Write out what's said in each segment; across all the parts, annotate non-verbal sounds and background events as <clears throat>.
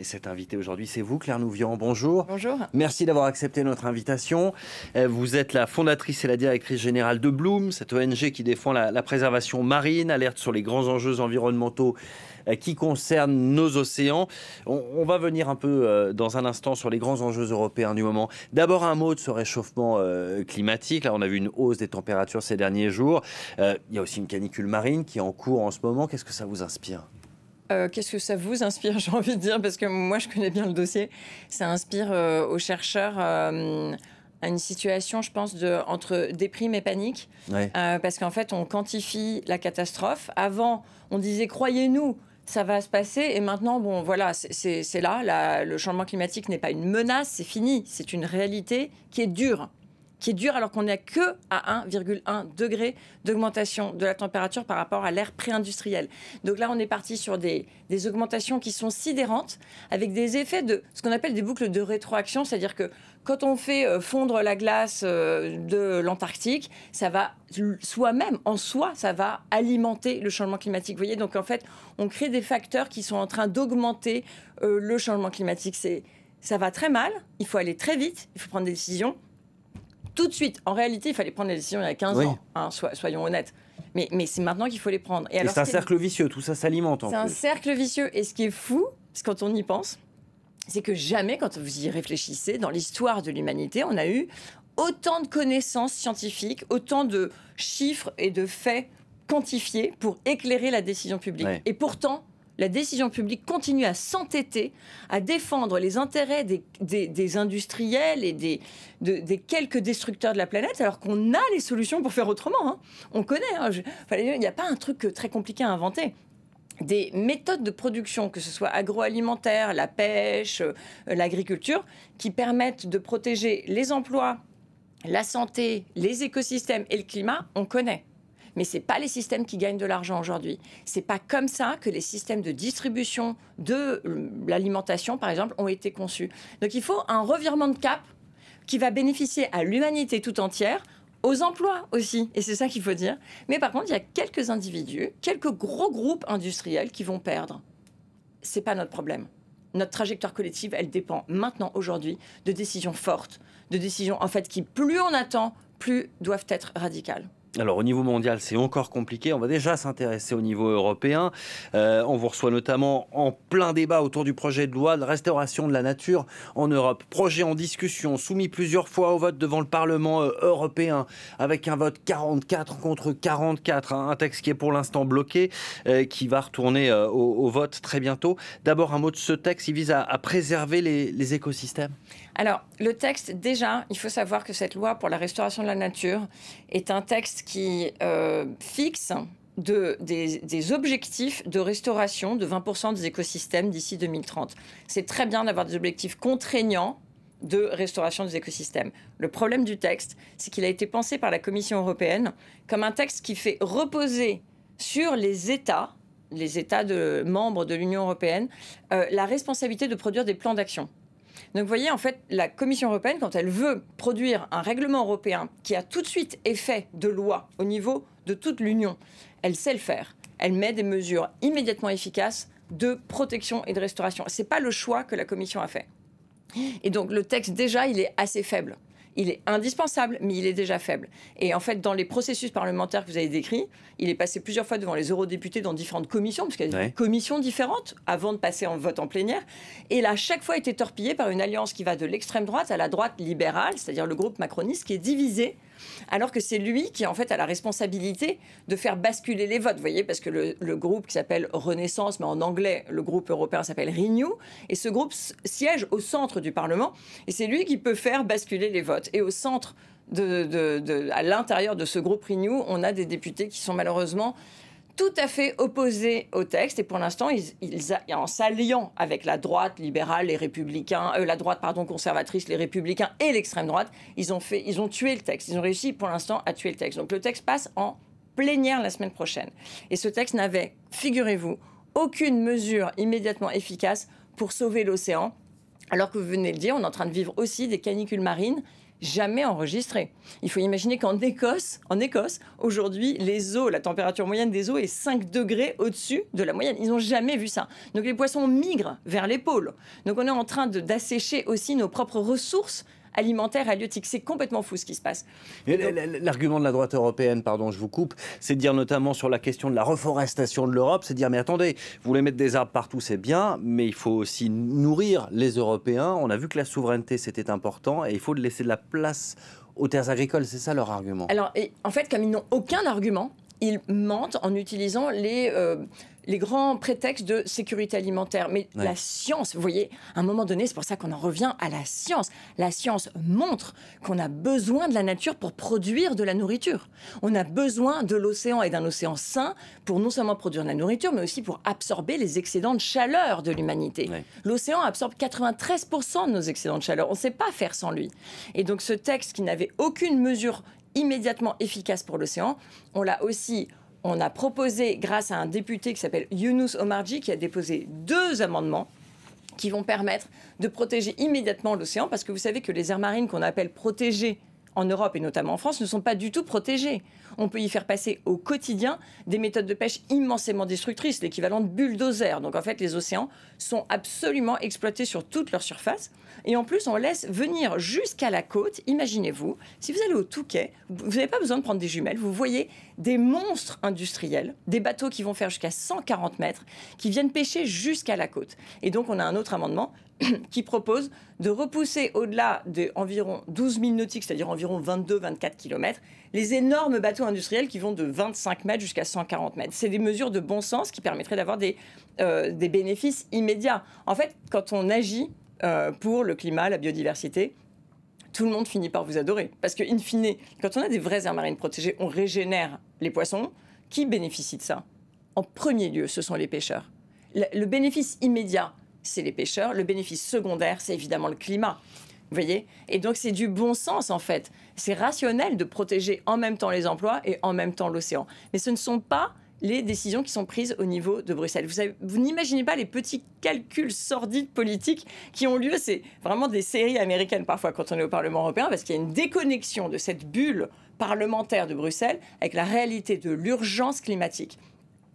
Et cet invité aujourd'hui, c'est vous, Claire Nouvian. Bonjour. Bonjour. Merci d'avoir accepté notre invitation. Euh, vous êtes la fondatrice et la directrice générale de Bloom, cette ONG qui défend la, préservation marine, alerte sur les grands enjeux environnementaux euh, qui concernent nos océans. On, va venir un peu euh, dans un instant sur les grands enjeux européens du moment. D'abord un mot de ce réchauffement climatique. Là, on a vu une hausse des températures ces derniers jours. il y a aussi une canicule marine qui est en cours en ce moment. Qu'est-ce que ça vous inspire euh, qu'est-ce que ça vous inspire, <laughs> j'ai envie de dire, parce que moi je connais bien le dossier. Ça inspire euh, aux chercheurs à euh, une situation, je pense, entre déprime et panique. parce qu'en fait, on quantifie la catastrophe. Avant, on disait croyez-nous, ça va se passer. Et maintenant, bon, voilà, c'est là. le changement climatique n'est pas une menace, c'est fini. C'est une réalité qui est dure qui est dur alors qu'on n'est que à 1,1 degré d'augmentation de la température par rapport à l'ère pré-industrielle. Donc là, on est parti sur des, des augmentations qui sont sidérantes, avec des effets de ce qu'on appelle des boucles de rétroaction, c'est-à-dire que quand on fait euh, fondre la glace euh, de l'Antarctique, ça va soi-même, en soi, ça va alimenter le changement climatique. Vous voyez, donc en fait, on crée des facteurs qui sont en train d'augmenter euh, le changement climatique. C'est ça va très mal, il faut aller très vite, il faut prendre des décisions, tout de suite. En réalité, il fallait prendre les décisions il y a 15 ans, hein, soyons honnêtes. Mais, c'est maintenant qu'il faut les prendre. Et, c'est un cercle vicieux, tout ça s'alimente. C'est un cercle vicieux. Et ce qui est fou, parce quand on y pense, c'est que jamais, quand vous y réfléchissez, dans l'histoire de l'humanité, on a eu autant de connaissances scientifiques, autant de chiffres et de faits quantifiés pour éclairer la décision publique. Et pourtant, la décision publique continue à s'entêter, à défendre les intérêts des, industriels et des, quelques destructeurs de la planète, alors qu'on a les solutions pour faire autrement. Hein. On connaît, hein. il n'y a pas un truc très compliqué à inventer des méthodes de production, que ce soit agroalimentaire, la pêche, euh, l'agriculture, qui permettent de protéger les emplois, la santé, les écosystèmes et le climat, on connaît mais ce n'est pas les systèmes qui gagnent de l'argent aujourd'hui. Ce n'est pas comme ça que les systèmes de distribution de l'alimentation, par exemple, ont été conçus. Donc il faut un revirement de cap qui va bénéficier à l'humanité tout entière aux emplois aussi, et c'est ça qu'il faut dire. Mais par contre, il y a quelques individus, quelques gros groupes industriels qui vont perdre. C'est pas notre problème. Notre trajectoire collective, elle dépend maintenant, aujourd'hui, de décisions fortes, de décisions en fait qui, plus on attend, plus doivent être radicales. Alors au niveau mondial, c'est encore compliqué. On va déjà s'intéresser au niveau européen. Euh, on vous reçoit notamment en plein débat autour du projet de loi de restauration de la nature en Europe. Projet en discussion, soumis plusieurs fois au vote devant le Parlement euh, européen, avec un vote 44 contre 44. un texte qui est pour l'instant bloqué, euh, qui va retourner au, vote très bientôt. D'abord un mot de ce texte. Il vise à, préserver les écosystèmes. Alors le texte, déjà, il faut savoir que cette loi pour la restauration de la nature est un texte qui euh, fixe des, objectifs de restauration de 20% des écosystèmes d'ici 2030. C'est très bien d'avoir des objectifs contraignants de restauration des écosystèmes. Le problème du texte, c'est qu'il a été pensé par la Commission européenne comme un texte qui fait reposer sur les États, les États membres de l'Union européenne, euh, la responsabilité de produire des plans d'action. Donc vous voyez, en fait, la Commission européenne, quand elle veut produire un règlement européen qui a tout de suite effet de loi au niveau de toute l'Union, elle sait le faire. Elle met des mesures immédiatement efficaces de protection et de restauration. Ce n'est pas le choix que la Commission a fait. Et donc le texte, déjà, il est assez faible il est indispensable, mais il est déjà faible. Et en fait, dans les processus parlementaires que vous avez décrits, il est passé plusieurs fois devant les eurodéputés dans différentes commissions, parce qu'il y a des commissions différentes avant de passer en vote en plénière. Et il a chaque fois été torpillé par une alliance qui va de l'extrême droite à la droite libérale, c'est-à-dire le groupe macroniste qui est divisé alors que c'est lui qui en fait a la responsabilité de faire basculer les votes, vous voyez, parce que le, groupe qui s'appelle Renaissance, mais en anglais, le groupe européen s'appelle Renew, et ce groupe siège au centre du Parlement, et c'est lui qui peut faire basculer les votes. Et au centre, à l'intérieur de ce groupe Renew, on a des députés qui sont malheureusement tout à fait opposé au texte et pour l'instant, ils, en s'alliant avec la droite libérale, les républicains, euh, la droite pardon conservatrice, les républicains et l'extrême droite, ils ont fait, ils ont tué le texte. Ils ont réussi pour l'instant à tuer le texte. Donc le texte passe en plénière la semaine prochaine. Et ce texte n'avait, figurez-vous, aucune mesure immédiatement efficace pour sauver l'océan. Alors que vous venez de le dire, on est en train de vivre aussi des canicules marines jamais enregistré. Il faut imaginer qu'en Écosse, en Écosse, aujourd'hui, les eaux, la température moyenne des eaux est 5 degrés au-dessus de la moyenne. Ils n'ont jamais vu ça. Donc les poissons migrent vers les pôles. Donc on est en train d'assécher aussi nos propres ressources alimentaire halieutique. C'est complètement fou ce qui se passe. L'argument de la droite européenne, pardon, je vous coupe, c'est de dire notamment sur la question de la reforestation de l'Europe, c'est de dire mais attendez, vous voulez mettre des arbres partout, c'est bien, mais il faut aussi nourrir les Européens. On a vu que la souveraineté c'était important et il faut laisser de la place aux terres agricoles, c'est ça leur argument. Alors, en fait, comme ils n'ont aucun argument, il mentent en utilisant les, euh, les grands prétextes de sécurité alimentaire. Mais la science, vous voyez, à un moment donné, c'est pour ça qu'on en revient à la science. La science montre qu'on a besoin de la nature pour produire de la nourriture. On a besoin de l'océan et d'un océan sain pour non seulement produire de la nourriture, mais aussi pour absorber les excédents de chaleur de l'humanité. L'océan absorbe 93% de nos excédents de chaleur. On ne sait pas faire sans lui. Et donc ce texte qui n'avait aucune mesure immédiatement efficace pour l'océan. On l'a aussi on a proposé, grâce à un député qui s'appelle Younous Omarji, qui a déposé deux amendements qui vont permettre de protéger immédiatement l'océan, parce que vous savez que les aires marines qu'on appelle protégées en Europe et notamment en France ne sont pas du tout protégées on peut y faire passer au quotidien des méthodes de pêche immensément destructrices, l'équivalent de bulldozers. Donc en fait, les océans sont absolument exploités sur toute leur surface. Et en plus, on laisse venir jusqu'à la côte. Imaginez-vous, si vous allez au Touquet, vous n'avez pas besoin de prendre des jumelles, vous voyez des monstres industriels, des bateaux qui vont faire jusqu'à 140 mètres, qui viennent pêcher jusqu'à la côte. Et donc, on a un autre amendement <clears throat> qui propose de repousser au-delà d'environ 12 000 nautiques, c'est-à-dire environ 22-24 km, les énormes bateaux industriels qui vont de 25 mètres jusqu'à 140 mètres. C'est des mesures de bon sens qui permettraient d'avoir des, euh, bénéfices immédiats. En fait, quand on agit euh, pour le climat, la biodiversité, tout le monde finit par vous adorer. Parce que, in fine, quand on a des vraies aires marines protégées, on régénère les poissons. Qui bénéficie de ça En premier lieu, ce sont les pêcheurs. Le bénéfice immédiat, c'est les pêcheurs. Le bénéfice secondaire, c'est évidemment le climat. Vous voyez Et donc, c'est du bon sens, en fait c'est rationnel de protéger en même temps les emplois et en même temps l'océan. Mais ce ne sont pas les décisions qui sont prises au niveau de Bruxelles. Vous, n'imaginez pas les petits calculs sordides politiques qui ont lieu. C'est vraiment des séries américaines parfois quand on est au Parlement européen, parce qu'il y a une déconnexion de cette bulle parlementaire de Bruxelles avec la réalité de l'urgence climatique.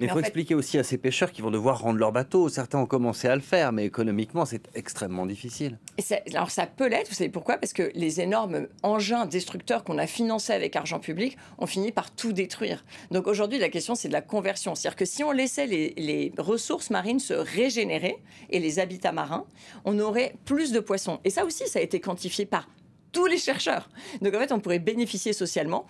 Mais il faut expliquer aussi à ces pêcheurs qui vont devoir rendre leurs bateaux. Certains ont commencé à le faire, mais économiquement, c'est extrêmement difficile. Et alors ça peut l'être, vous savez pourquoi Parce que les énormes engins destructeurs qu'on a financés avec argent public ont fini par tout détruire. Donc aujourd'hui, la question, c'est de la conversion. C'est-à-dire que si on laissait les, les ressources marines se régénérer et les habitats marins, on aurait plus de poissons. Et ça aussi, ça a été quantifié par tous les chercheurs. Donc en fait, on pourrait bénéficier socialement.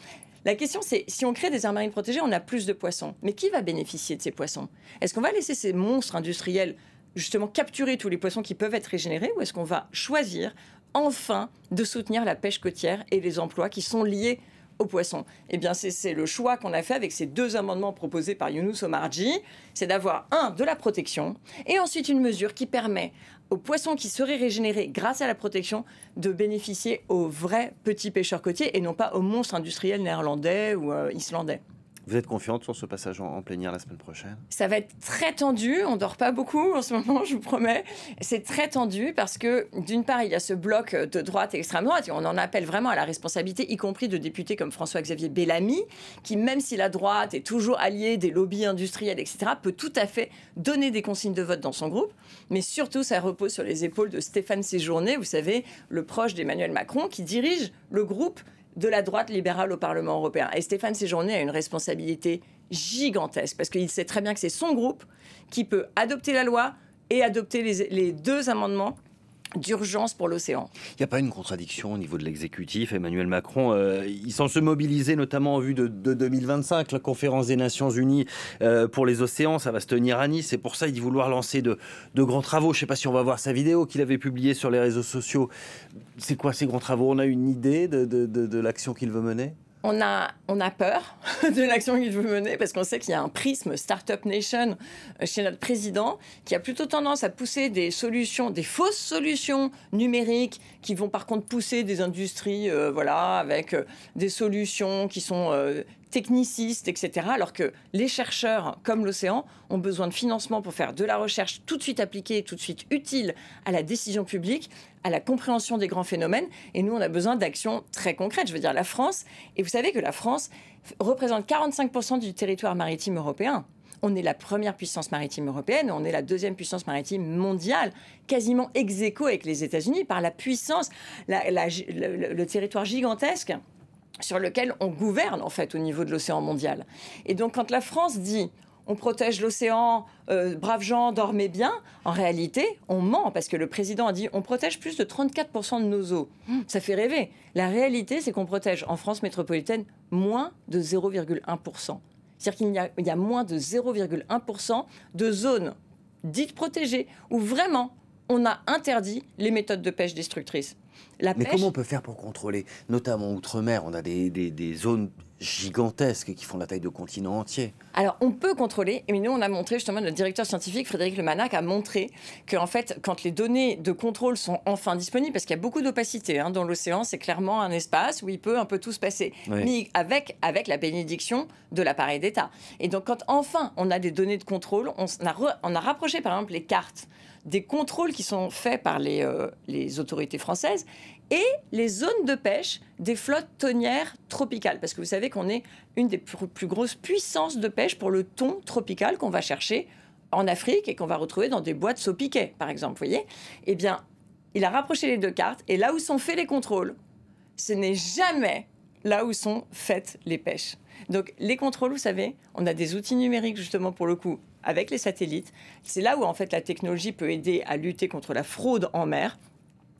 La question, c'est si on crée des aires marines protégées, on a plus de poissons. Mais qui va bénéficier de ces poissons Est-ce qu'on va laisser ces monstres industriels justement capturer tous les poissons qui peuvent être régénérés ou est-ce qu'on va choisir enfin de soutenir la pêche côtière et les emplois qui sont liés aux poissons. Eh bien, c'est le choix qu'on a fait avec ces deux amendements proposés par Younous Omarji. C'est d'avoir, un, de la protection, et ensuite une mesure qui permet aux poissons qui seraient régénérés grâce à la protection de bénéficier aux vrais petits pêcheurs côtiers et non pas aux monstres industriels néerlandais ou euh, islandais. Vous êtes confiante sur ce passage en, plénière la semaine prochaine Ça va être très tendu. On dort pas beaucoup en ce moment, <laughs> je vous promets. C'est très tendu parce que d'une part, il y a ce bloc de droite et extrême droite et on en appelle vraiment à la responsabilité, y compris de députés comme François-Xavier Bellamy, qui même si la droite est toujours alliée des lobbies industriels, etc., peut tout à fait donner des consignes de vote dans son groupe. Mais surtout, ça repose sur les épaules de Stéphane Séjourné, vous savez, le proche d'Emmanuel Macron, qui dirige le groupe de la droite libérale au Parlement européen. Et Stéphane Séjourné a une responsabilité gigantesque, parce qu'il sait très bien que c'est son groupe qui peut adopter la loi et adopter les, les deux amendements d'urgence pour l'océan. Il n'y a pas une contradiction au niveau de l'exécutif. Emmanuel Macron, euh, il semble se mobiliser notamment en vue de, 2025, la conférence des Nations Unies euh, pour les océans, ça va se tenir à Nice. C'est pour ça, il dit vouloir lancer de, grands travaux. Je ne sais pas si on va voir sa vidéo qu'il avait publiée sur les réseaux sociaux. C'est quoi ces grands travaux On a une idée de l'action qu'il veut mener on a, on a peur <laughs> de l'action qu'il veut mener parce qu'on sait qu'il y a un prisme Startup Nation euh, chez notre président qui a plutôt tendance à pousser des solutions, des fausses solutions numériques qui vont par contre pousser des industries, euh, voilà, avec euh, des solutions qui sont technicistes, etc. Alors que les chercheurs, comme l'océan, ont besoin de financement pour faire de la recherche tout de suite appliquée, tout de suite utile à la décision publique, à la compréhension des grands phénomènes. Et nous, on a besoin d'actions très concrètes. Je veux dire, la France, et vous savez que la France représente 45% du territoire maritime européen. On est la première puissance maritime européenne, on est la deuxième puissance maritime mondiale, quasiment ex aequo avec les États-Unis par la puissance, le territoire gigantesque sur lequel on gouverne en fait au niveau de l'océan mondial. Et donc quand la France dit on protège l'océan, euh, braves gens, dormez bien. En réalité, on ment parce que le président a dit on protège plus de 34% de nos eaux. Hmm. Ça fait rêver. La réalité, c'est qu'on protège en France métropolitaine moins de 0,1%. C'est-à-dire qu'il y, a moins de 0,1% de zones dites protégées où vraiment on a interdit les méthodes de pêche destructrices. Mais comment on peut faire pour contrôler Notamment outre-mer, on a des, des zones gigantesques qui font la taille de continents entiers. Alors, on peut contrôler, mais nous, on a montré justement, notre directeur scientifique, Frédéric Le Manac, a montré que, en fait, quand les données de contrôle sont enfin disponibles, parce qu'il y a beaucoup d'opacité hein, dans l'océan, c'est clairement un espace où il peut un peu tout se passer, mais avec, avec la bénédiction de l'appareil d'État. Et donc, quand enfin on a des données de contrôle, on a, on a rapproché, par exemple, les cartes des contrôles qui sont faits par les, euh, les autorités françaises et les zones de pêche des flottes tonnières tropicales. Parce que vous savez qu'on est une des plus, grosses puissances de pêche pour le thon tropical qu'on va chercher en Afrique et qu'on va retrouver dans des boîtes de piquet, par exemple. voyez Eh bien, il a rapproché les deux cartes et là où sont faits les contrôles, ce n'est jamais là où sont faites les pêches. Donc les contrôles, vous savez, on a des outils numériques justement pour le coup avec les satellites. C'est là où en fait la technologie peut aider à lutter contre la fraude en mer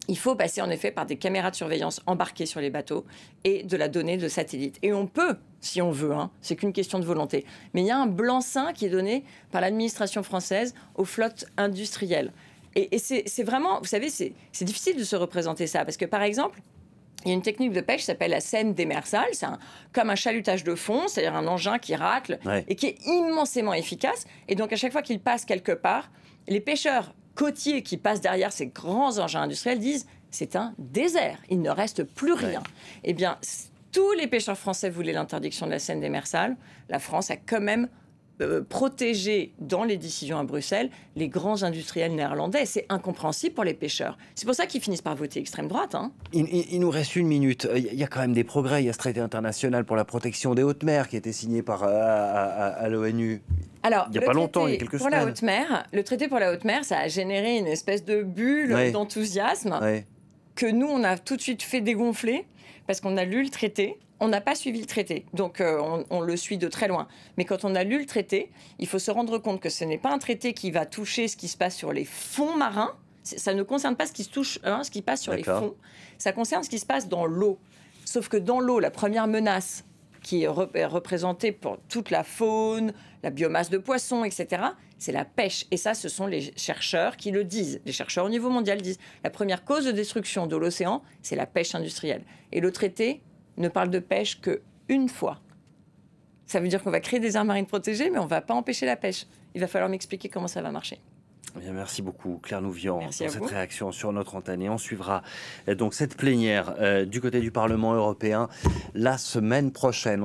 il faut passer en effet par des caméras de surveillance embarquées sur les bateaux et de la donnée de satellites Et on peut, si on veut, hein, c'est qu'une question de volonté. Mais il y a un blanc-seing qui est donné par l'administration française aux flottes industrielles. Et, c'est vraiment, vous savez, c'est difficile de se représenter ça. Parce que par exemple, il y a une technique de pêche qui s'appelle la scène démersale. C'est comme un chalutage de fond, c'est-à-dire un engin qui racle et qui est immensément efficace. Et donc, à chaque fois qu'il passe quelque part, les pêcheurs côtiers qui passent derrière ces grands engins industriels disent c'est un désert, il ne reste plus rien. Eh bien, tous les pêcheurs français voulaient l'interdiction de la Seine des Mersales. La France a quand même euh, protéger dans les décisions à Bruxelles les grands industriels néerlandais. C'est incompréhensible pour les pêcheurs. C'est pour ça qu'ils finissent par voter extrême droite. Hein. Il, nous reste une minute. Il y a quand même des progrès. Il y a ce traité international pour la protection des hautes mers qui a été signé par, euh, à, l'ONU. Alors, il n'y a pas longtemps, il y a quelques pour La haute mer, le traité pour la haute mer, ça a généré une espèce de bulle d'enthousiasme que nous, on a tout de suite fait dégonfler parce qu'on a lu le traité. On n'a pas suivi le traité, donc euh, on, le suit de très loin. Mais quand on a lu le traité, il faut se rendre compte que ce n'est pas un traité qui va toucher ce qui se passe sur les fonds marins. Ça ne concerne pas ce qui se touche, hein, ce qui passe sur les fonds. Ça concerne ce qui se passe dans l'eau. Sauf que dans l'eau, la première menace qui est représentée pour toute la faune, la biomasse de poissons, etc. C'est la pêche. Et ça, ce sont les chercheurs qui le disent. Les chercheurs au niveau mondial disent. La première cause de destruction de l'océan, c'est la pêche industrielle. Et le traité ne parle de pêche que une fois. Ça veut dire qu'on va créer des armes marines protégées, mais on ne va pas empêcher la pêche. Il va falloir m'expliquer comment ça va marcher. Eh merci beaucoup Claire Nouvian pour cette réaction sur notre antenne et on suivra euh, donc cette plénière euh, du côté du Parlement européen la semaine prochaine.